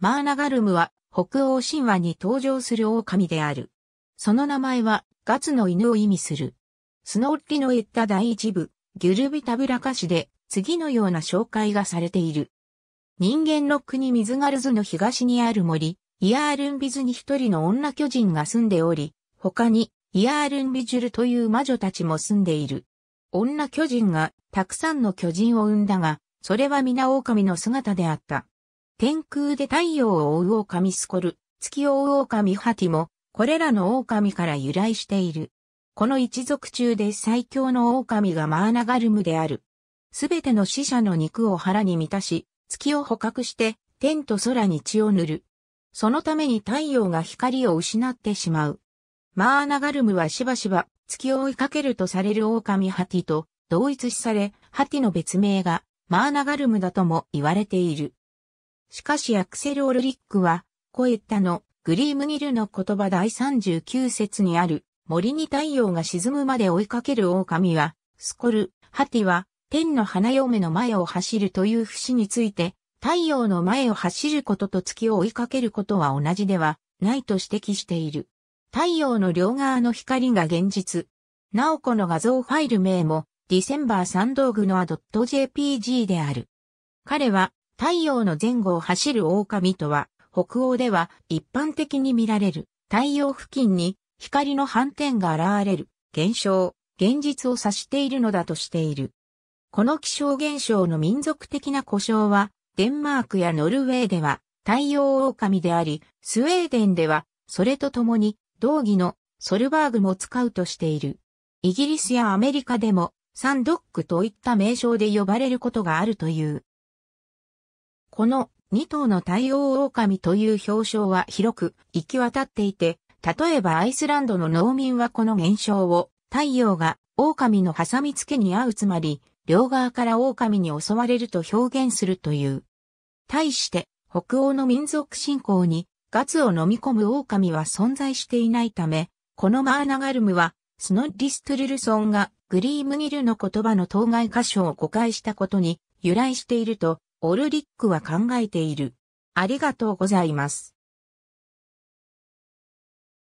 マーナガルムは北欧神話に登場する狼である。その名前はガツの犬を意味する。スノッリの言った第一部、ギュルビタブラカシで次のような紹介がされている。人間の国水ガルズの東にある森、イヤールンビズに一人の女巨人が住んでおり、他にイヤールンビジュルという魔女たちも住んでいる。女巨人がたくさんの巨人を生んだが、それは皆狼の姿であった。天空で太陽を追う狼スコル、月を追う狼ハティも、これらの狼から由来している。この一族中で最強の狼がマーナガルムである。すべての死者の肉を腹に満たし、月を捕獲して、天と空に血を塗る。そのために太陽が光を失ってしまう。マーナガルムはしばしば月を追いかけるとされる狼ハティと同一視され、ハティの別名がマーナガルムだとも言われている。しかしアクセル・オルリックは、コエッタのグリームニルの言葉第39節にある、森に太陽が沈むまで追いかける狼は、スコル、ハティは、天の花嫁の前を走るという節について、太陽の前を走ることと月を追いかけることは同じではないと指摘している。太陽の両側の光が現実。なおこの画像ファイル名も、ディセンバーサンドーグの .jpg である。彼は、太陽の前後を走る狼とは、北欧では一般的に見られる太陽付近に光の斑点が現れる現象、現実を指しているのだとしている。この気象現象の民族的な故障は、デンマークやノルウェーでは太陽狼であり、スウェーデンではそれとともに道義のソルバーグも使うとしている。イギリスやアメリカでもサンドックといった名称で呼ばれることがあるという。この2頭の対応狼という表彰は広く行き渡っていて、例えばアイスランドの農民はこの現象を太陽が狼の挟み付けに合うつまり、両側から狼に襲われると表現するという。対して、北欧の民族信仰に、ガツを飲み込む狼は存在していないため、このマーナガルムは、スノッリストゥルルソンがグリームギルの言葉の当該箇所を誤解したことに由来しているとオルリックは考えている。ありがとうございます。